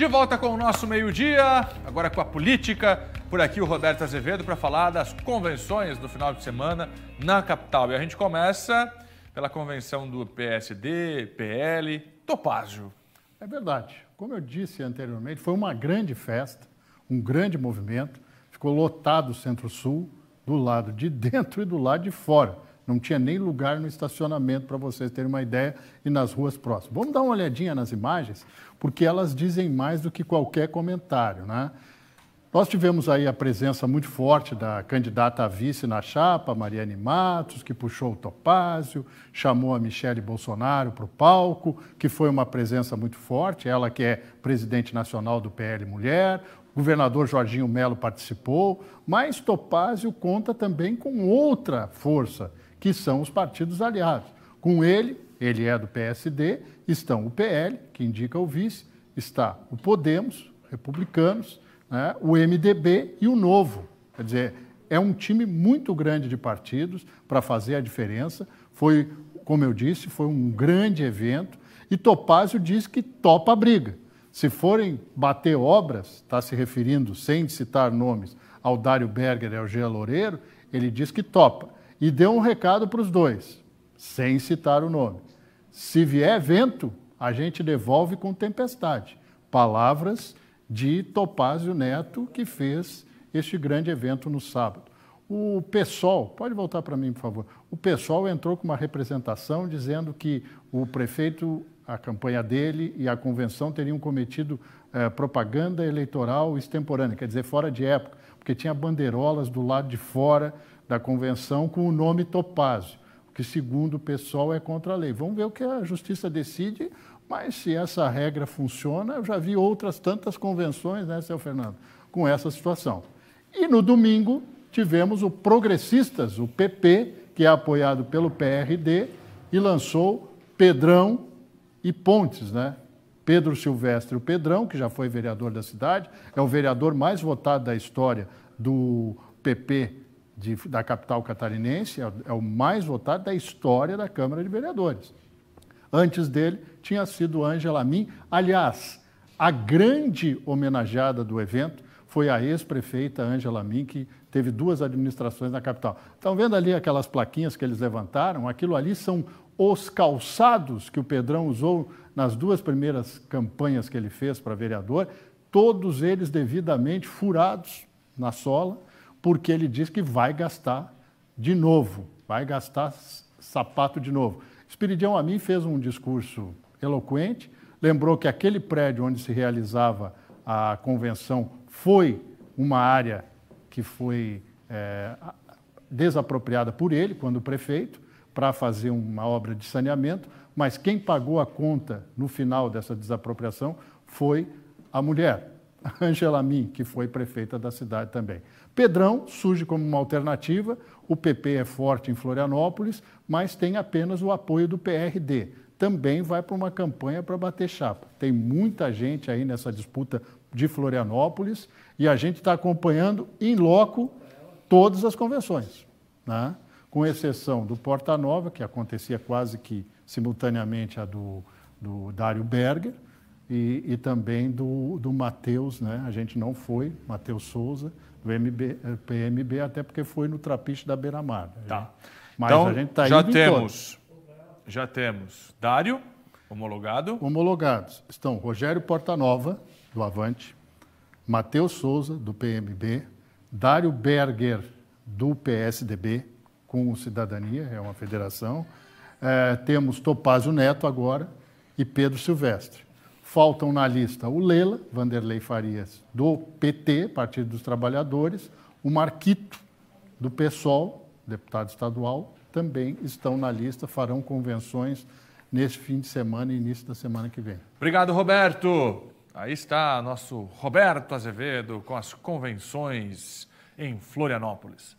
De volta com o nosso meio-dia, agora com a política. Por aqui o Roberto Azevedo para falar das convenções do final de semana na capital. E a gente começa pela convenção do PSD, PL, Topázio. É verdade. Como eu disse anteriormente, foi uma grande festa, um grande movimento. Ficou lotado o Centro-Sul, do lado de dentro e do lado de fora. Não tinha nem lugar no estacionamento, para vocês terem uma ideia, e nas ruas próximas. Vamos dar uma olhadinha nas imagens, porque elas dizem mais do que qualquer comentário. Né? Nós tivemos aí a presença muito forte da candidata a vice na chapa, Mariane Matos, que puxou o topázio, chamou a Michele Bolsonaro para o palco, que foi uma presença muito forte, ela que é presidente nacional do PL Mulher, o governador Jorginho Melo participou, mas Topázio conta também com outra força que são os partidos aliados. Com ele, ele é do PSD, estão o PL, que indica o vice, está o Podemos, republicanos, né, o MDB e o Novo. Quer dizer, é um time muito grande de partidos para fazer a diferença. Foi, como eu disse, foi um grande evento. E Topázio diz que topa a briga. Se forem bater obras, está se referindo, sem citar nomes, ao Dário Berger e ao Jean Loureiro, ele diz que topa e deu um recado para os dois, sem citar o nome. Se vier vento, a gente devolve com tempestade. Palavras de Topázio Neto, que fez este grande evento no sábado. O PSOL, pode voltar para mim, por favor. O PSOL entrou com uma representação dizendo que o prefeito, a campanha dele e a convenção teriam cometido eh, propaganda eleitoral extemporânea, quer dizer, fora de época porque tinha bandeirolas do lado de fora da convenção com o nome Topázio, que, segundo o pessoal, é contra a lei. Vamos ver o que a justiça decide, mas se essa regra funciona, eu já vi outras tantas convenções, né, seu Fernando, com essa situação. E no domingo tivemos o Progressistas, o PP, que é apoiado pelo PRD, e lançou Pedrão e Pontes, né? Pedro Silvestre, o Pedrão, que já foi vereador da cidade, é o vereador mais votado da história do PP de, da capital catarinense, é, é o mais votado da história da Câmara de Vereadores. Antes dele tinha sido Ângela Min. Aliás, a grande homenageada do evento foi a ex-prefeita Ângela Min, que teve duas administrações na capital. Estão vendo ali aquelas plaquinhas que eles levantaram? Aquilo ali são os calçados que o Pedrão usou nas duas primeiras campanhas que ele fez para vereador, todos eles devidamente furados na sola, porque ele diz que vai gastar de novo, vai gastar sapato de novo. Espiridião Amin fez um discurso eloquente, lembrou que aquele prédio onde se realizava a convenção foi uma área que foi é, desapropriada por ele, quando prefeito, para fazer uma obra de saneamento, mas quem pagou a conta no final dessa desapropriação foi a mulher, Angela Min, que foi prefeita da cidade também. Pedrão surge como uma alternativa, o PP é forte em Florianópolis, mas tem apenas o apoio do PRD. Também vai para uma campanha para bater chapa. Tem muita gente aí nessa disputa de Florianópolis e a gente está acompanhando em loco todas as convenções. Né? com exceção do Porta Nova, que acontecia quase que simultaneamente a do, do Dário Berger, e, e também do, do Matheus, né? a gente não foi, Matheus Souza, do MB, eh, PMB, até porque foi no trapiche da Beira-Mar. Né? Tá. Mas então, a gente está Já temos, já temos Dário, homologado. Homologados. Estão Rogério Portanova, do Avante, Matheus Souza, do PMB, Dário Berger, do PSDB, com o Cidadania, é uma federação. É, temos Topázio Neto agora e Pedro Silvestre. Faltam na lista o Lela, Vanderlei Farias, do PT, Partido dos Trabalhadores, o Marquito, do PSOL, deputado estadual, também estão na lista, farão convenções nesse fim de semana e início da semana que vem. Obrigado, Roberto. Aí está nosso Roberto Azevedo com as convenções em Florianópolis.